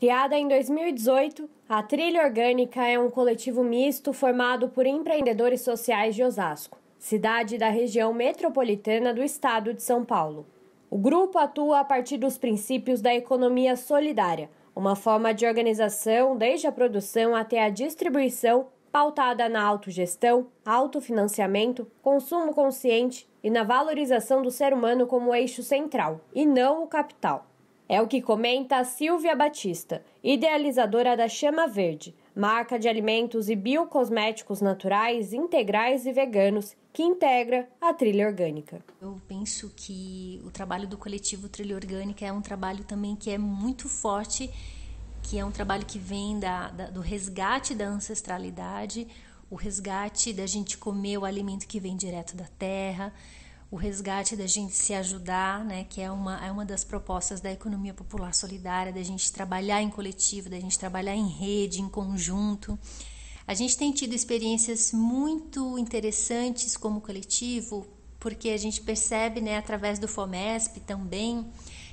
Criada em 2018, a Trilha Orgânica é um coletivo misto formado por empreendedores sociais de Osasco, cidade da região metropolitana do estado de São Paulo. O grupo atua a partir dos princípios da economia solidária, uma forma de organização desde a produção até a distribuição pautada na autogestão, autofinanciamento, consumo consciente e na valorização do ser humano como eixo central, e não o capital. É o que comenta a Silvia Batista, idealizadora da Chama Verde, marca de alimentos e biocosméticos naturais, integrais e veganos que integra a trilha orgânica. Eu penso que o trabalho do coletivo Trilha Orgânica é um trabalho também que é muito forte, que é um trabalho que vem da, da, do resgate da ancestralidade, o resgate da gente comer o alimento que vem direto da terra, o resgate da gente se ajudar, né, que é uma, é uma das propostas da economia popular solidária, da gente trabalhar em coletivo, da gente trabalhar em rede, em conjunto. A gente tem tido experiências muito interessantes como coletivo, porque a gente percebe, né, através do FOMESP também,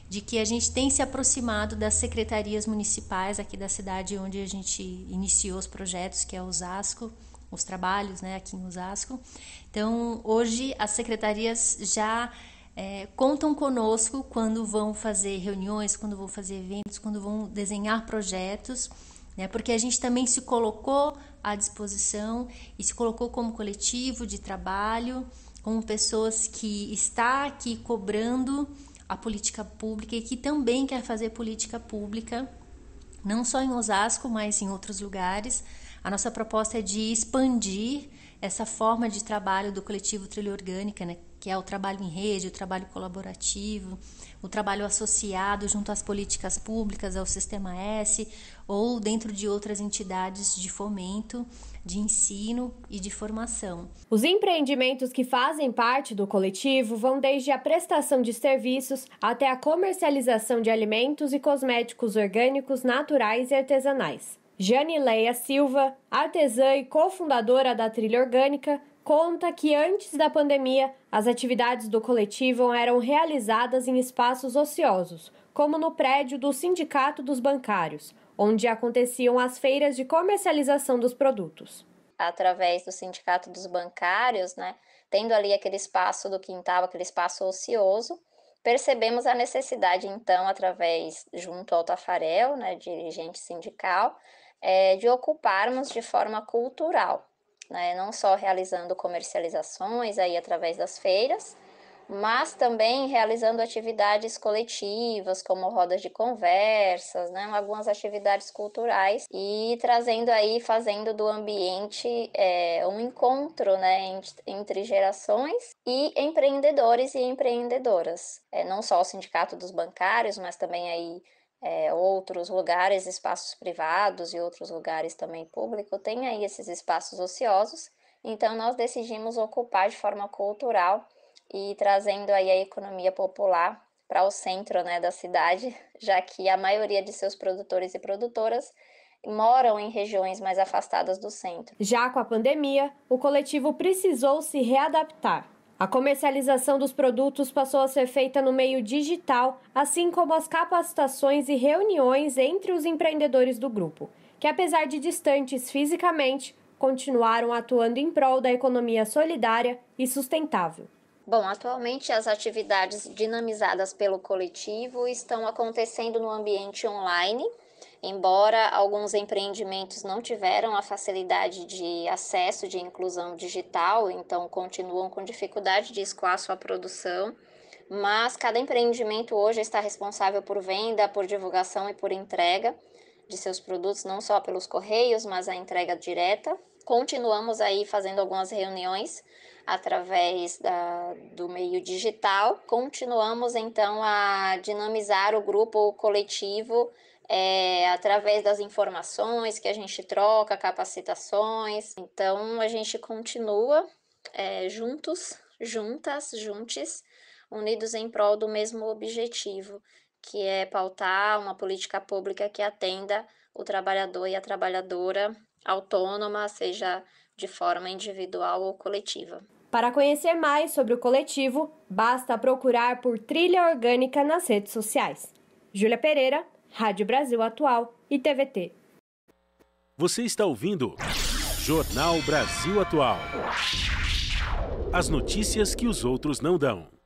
de que a gente tem se aproximado das secretarias municipais aqui da cidade onde a gente iniciou os projetos, que é o Osasco, os trabalhos né, aqui em Osasco. Então, hoje as secretarias já é, contam conosco quando vão fazer reuniões, quando vão fazer eventos, quando vão desenhar projetos, né, porque a gente também se colocou à disposição e se colocou como coletivo de trabalho, como pessoas que está aqui cobrando a política pública e que também quer fazer política pública, não só em Osasco, mas em outros lugares. A nossa proposta é de expandir essa forma de trabalho do coletivo Trilha Orgânica, né, que é o trabalho em rede, o trabalho colaborativo, o trabalho associado junto às políticas públicas, ao Sistema S, ou dentro de outras entidades de fomento, de ensino e de formação. Os empreendimentos que fazem parte do coletivo vão desde a prestação de serviços até a comercialização de alimentos e cosméticos orgânicos, naturais e artesanais. Janileia Silva, artesã e cofundadora da Trilha Orgânica, conta que antes da pandemia, as atividades do coletivo eram realizadas em espaços ociosos, como no prédio do Sindicato dos Bancários, onde aconteciam as feiras de comercialização dos produtos. Através do Sindicato dos Bancários, né, tendo ali aquele espaço do quintal, aquele espaço ocioso, percebemos a necessidade, então, através, junto ao Tafarel, né, dirigente sindical, é, de ocuparmos de forma cultural, né? não só realizando comercializações aí através das feiras, mas também realizando atividades coletivas, como rodas de conversas, né? algumas atividades culturais e trazendo aí, fazendo do ambiente é, um encontro né? entre gerações e empreendedores e empreendedoras. É, não só o Sindicato dos Bancários, mas também aí é, outros lugares, espaços privados e outros lugares também públicos, tem aí esses espaços ociosos. Então, nós decidimos ocupar de forma cultural e trazendo aí a economia popular para o centro né, da cidade, já que a maioria de seus produtores e produtoras moram em regiões mais afastadas do centro. Já com a pandemia, o coletivo precisou se readaptar. A comercialização dos produtos passou a ser feita no meio digital, assim como as capacitações e reuniões entre os empreendedores do grupo, que, apesar de distantes fisicamente, continuaram atuando em prol da economia solidária e sustentável. Bom, atualmente as atividades dinamizadas pelo coletivo estão acontecendo no ambiente online Embora alguns empreendimentos não tiveram a facilidade de acesso de inclusão digital, então continuam com dificuldade de escoar sua produção, mas cada empreendimento hoje está responsável por venda, por divulgação e por entrega de seus produtos, não só pelos correios, mas a entrega direta. Continuamos aí fazendo algumas reuniões através da, do meio digital. Continuamos então a dinamizar o grupo coletivo é, através das informações que a gente troca, capacitações. Então, a gente continua é, juntos, juntas, juntos, unidos em prol do mesmo objetivo, que é pautar uma política pública que atenda o trabalhador e a trabalhadora autônoma, seja de forma individual ou coletiva. Para conhecer mais sobre o coletivo, basta procurar por Trilha Orgânica nas redes sociais. Júlia Pereira, Rádio Brasil Atual e TVT. Você está ouvindo Jornal Brasil Atual. As notícias que os outros não dão.